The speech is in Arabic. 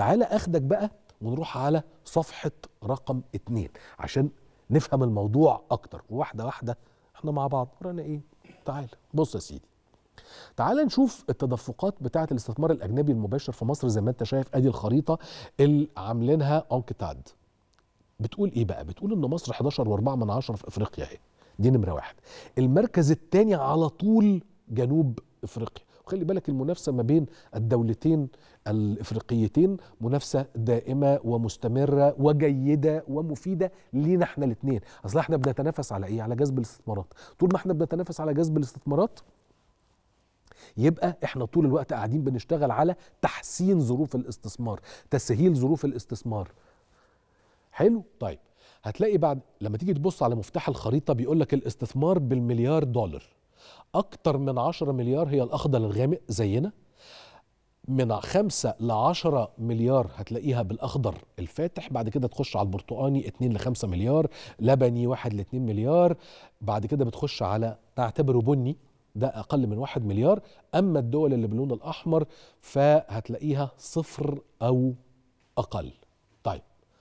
تعالى اخدك بقى ونروح على صفحه رقم اتنين عشان نفهم الموضوع اكتر واحده واحده احنا مع بعض ورانا ايه تعالى بص يا سيدي تعال نشوف التدفقات بتاعه الاستثمار الاجنبي المباشر في مصر زي ما انت شايف ادي الخريطه اللي عاملينها اونكتاد بتقول ايه بقى بتقول ان مصر 11.4 من عشرة في افريقيا اهي دي نمره واحد المركز الثاني على طول جنوب افريقيا خلي بالك المنافسه ما بين الدولتين الافريقيتين منافسه دائمه ومستمره وجيده ومفيده لينا احنا الاثنين اصل احنا بنتنافس على ايه على جذب الاستثمارات طول ما احنا بنتنافس على جذب الاستثمارات يبقى احنا طول الوقت قاعدين بنشتغل على تحسين ظروف الاستثمار تسهيل ظروف الاستثمار حلو طيب هتلاقي بعد لما تيجي تبص على مفتاح الخريطه بيقول لك الاستثمار بالمليار دولار أكتر من 10 مليار هي الأخضر الغامق زينا من 5 ل 10 مليار هتلاقيها بالاخضر الفاتح بعد كده تخش على البرتقاني 2 ل 5 مليار لبني 1 ل 2 مليار بعد كده بتخش على تعتبره بني ده اقل من 1 مليار اما الدول اللي باللون الاحمر فهتلاقيها صفر او اقل طيب